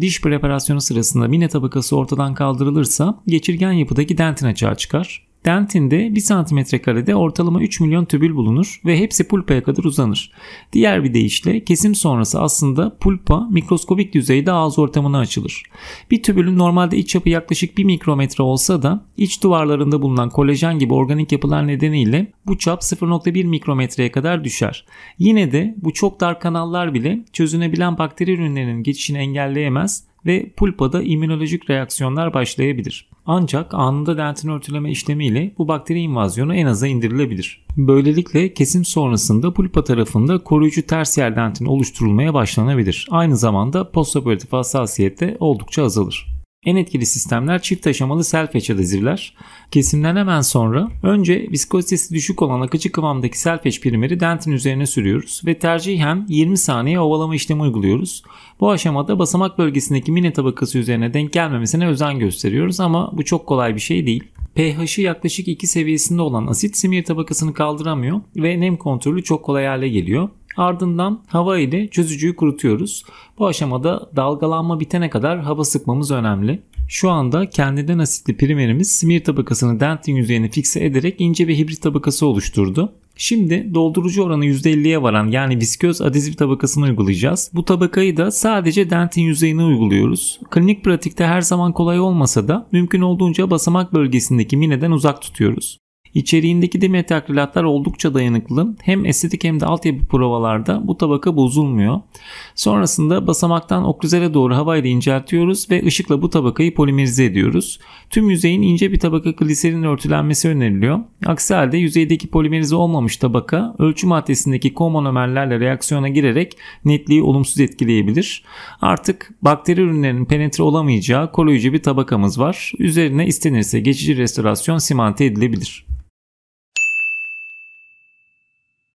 Diş preparasyonu sırasında mine tabakası ortadan kaldırılırsa geçirgen yapıdaki dentin açığa çıkar. Dentinde 1 cm karede ortalama 3 milyon tübül bulunur ve hepsi pulpaya kadar uzanır. Diğer bir deyişle kesim sonrası aslında pulpa mikroskobik düzeyde ağız ortamına açılır. Bir tübülün normalde iç yapı yaklaşık 1 mikrometre olsa da iç duvarlarında bulunan kolajen gibi organik yapılar nedeniyle bu çap 0.1 mikrometreye kadar düşer. Yine de bu çok dar kanallar bile çözünebilen bakteri ürünlerinin geçişini engelleyemez ve pulpada immünolojik reaksiyonlar başlayabilir. Ancak anında dentin örtüleme işlemiyle bu bakteri invazyonu en aza indirilebilir. Böylelikle kesim sonrasında pulpa tarafında koruyucu ters yer dentin oluşturulmaya başlanabilir. Aynı zamanda postoperatif hassasiyet de oldukça azalır. En etkili sistemler çift aşamalı self etch adezivler. Kesimden hemen sonra önce viskozitesi düşük olan akıcı kıvamdaki self etch primeri dentin üzerine sürüyoruz ve tercihen 20 saniye ovalama işlemi uyguluyoruz. Bu aşamada basamak bölgesindeki mine tabakası üzerine denk gelmemesine özen gösteriyoruz ama bu çok kolay bir şey değil. pH'i yaklaşık 2 seviyesinde olan asit simir tabakasını kaldıramıyor ve nem kontrolü çok kolay hale geliyor. Ardından hava ile çözücüyü kurutuyoruz. Bu aşamada dalgalanma bitene kadar hava sıkmamız önemli. Şu anda kendinden asitli primerimiz simir tabakasını dentin yüzeyine fikse ederek ince bir hibrit tabakası oluşturdu. Şimdi doldurucu oranı %50'ye varan yani visköz adezif tabakasını uygulayacağız. Bu tabakayı da sadece dentin yüzeyine uyguluyoruz. Klinik pratikte her zaman kolay olmasa da mümkün olduğunca basamak bölgesindeki mineden uzak tutuyoruz. İçeriğindeki demir akrilatlar oldukça dayanıklı. Hem estetik hem de altyapı provalarda bu tabaka bozulmuyor. Sonrasında basamaktan oklüzele doğru havayla inceltiyoruz ve ışıkla bu tabakayı polimerize ediyoruz. Tüm yüzeyin ince bir tabaka gliserin örtülenmesi öneriliyor. Aksi halde yüzeydeki polimerize olmamış tabaka ölçü maddesindeki komonomerlerle reaksiyona girerek netliği olumsuz etkileyebilir. Artık bakteri ürünlerinin penetre olamayacağı koruyucu bir tabakamız var. Üzerine istenirse geçici restorasyon simante edilebilir.